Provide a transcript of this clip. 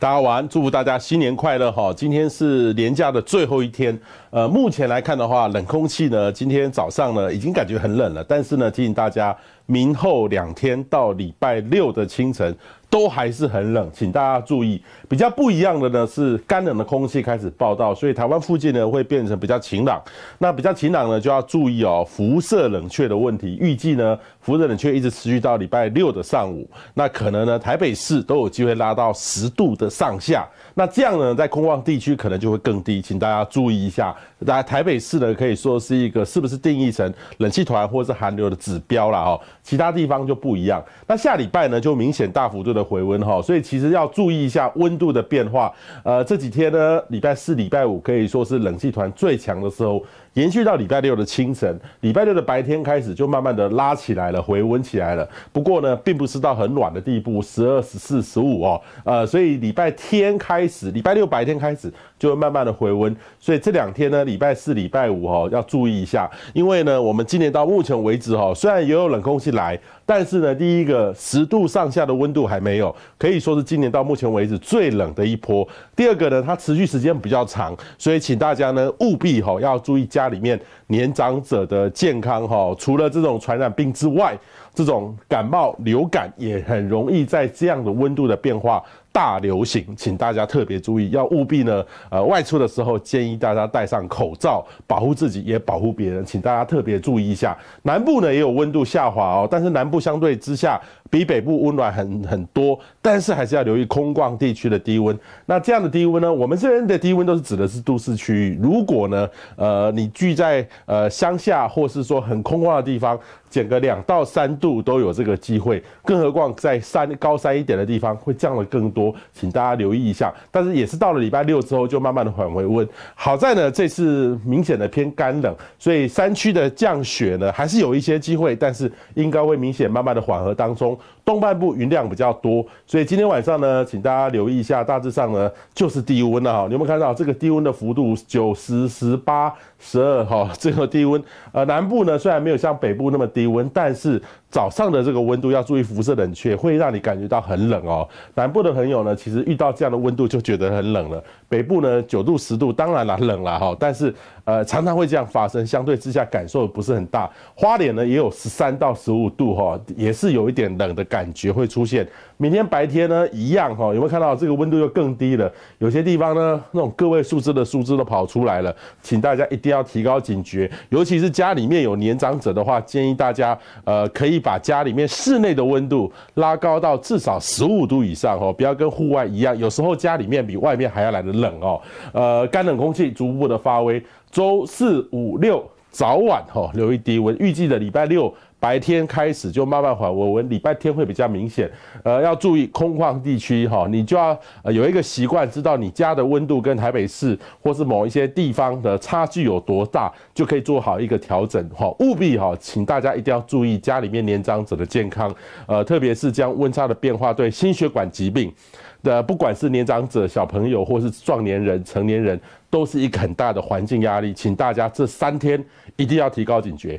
大家晚安，祝福大家新年快乐哈！今天是年假的最后一天，呃，目前来看的话，冷空气呢，今天早上呢已经感觉很冷了，但是呢，提醒大家，明后两天到礼拜六的清晨。都还是很冷，请大家注意。比较不一样的呢是干冷的空气开始报道，所以台湾附近呢会变成比较晴朗。那比较晴朗呢就要注意哦，辐射冷却的问题。预计呢辐射冷却一直持续到礼拜六的上午。那可能呢台北市都有机会拉到十度的上下。那这样呢在空旷地区可能就会更低，请大家注意一下。家台北市呢可以说是一个是不是定义成冷气团或者是寒流的指标了哦。其他地方就不一样。那下礼拜呢就明显大幅度的。的回温哈，所以其实要注意一下温度的变化。呃，这几天呢，礼拜四、礼拜五可以说是冷气团最强的时候，延续到礼拜六的清晨。礼拜六的白天开始就慢慢的拉起来了，回温起来了。不过呢，并不是到很暖的地步，十二、十四、十五哦，呃，所以礼拜天开始，礼拜六白天开始就会慢慢的回温。所以这两天呢，礼拜四、礼拜五哦，要注意一下，因为呢，我们今年到目前为止哈，虽然也有冷空气来，但是呢，第一个十度上下的温度还没。没有，可以说是今年到目前为止最冷的一波。第二个呢，它持续时间比较长，所以请大家呢务必哈要注意家里面年长者的健康哈。除了这种传染病之外，这种感冒、流感也很容易在这样的温度的变化。大流行，请大家特别注意，要务必呢，呃，外出的时候建议大家戴上口罩，保护自己也保护别人，请大家特别注意一下。南部呢也有温度下滑哦，但是南部相对之下比北部温暖很很多，但是还是要留意空旷地区的低温。那这样的低温呢，我们这边的低温都是指的是都市区域，如果呢，呃，你聚在呃乡下或是说很空旷的地方。减个两到三度都有这个机会，更何况在山高山一点的地方会降的更多，请大家留意一下。但是也是到了礼拜六之后就慢慢的缓回温，好在呢这次明显的偏干冷，所以山区的降雪呢还是有一些机会，但是应该会明显慢慢的缓和当中。东半部云量比较多，所以今天晚上呢，请大家留意一下，大致上呢就是低温了哈。有没有看到这个低温的幅度？九十、十八、十二哈，这个低温。呃，南部呢虽然没有像北部那么。低温，但是早上的这个温度要注意辐射冷却，会让你感觉到很冷哦。南部的朋友呢，其实遇到这样的温度就觉得很冷了。北部呢，九度十度，当然啦，冷啦哈。但是呃，常常会这样发生，相对之下感受不是很大。花莲呢也有十三到十五度哈，也是有一点冷的感觉会出现。明天白天呢一样哈，有没有看到这个温度又更低了？有些地方呢，那种个位数字的数字都跑出来了，请大家一定要提高警觉，尤其是家里面有年长者的话，建议大。大家呃可以把家里面室内的温度拉高到至少十五度以上哦，不要跟户外一样，有时候家里面比外面还要来的冷哦。呃，干冷空气逐步的发威，周四、五、六早晚哦，留意低温，预计的礼拜六。白天开始就慢慢缓，我我礼拜天会比较明显，呃，要注意空旷地区哈，你就要呃有一个习惯，知道你家的温度跟台北市或是某一些地方的差距有多大，就可以做好一个调整哈，务必哈，请大家一定要注意家里面年长者的健康，呃，特别是将温差的变化对心血管疾病的，不管是年长者、小朋友或是壮年人、成年人，都是一个很大的环境压力，请大家这三天一定要提高警觉。